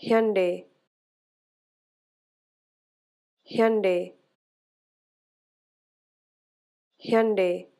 Hyundai Hyundai Hyundai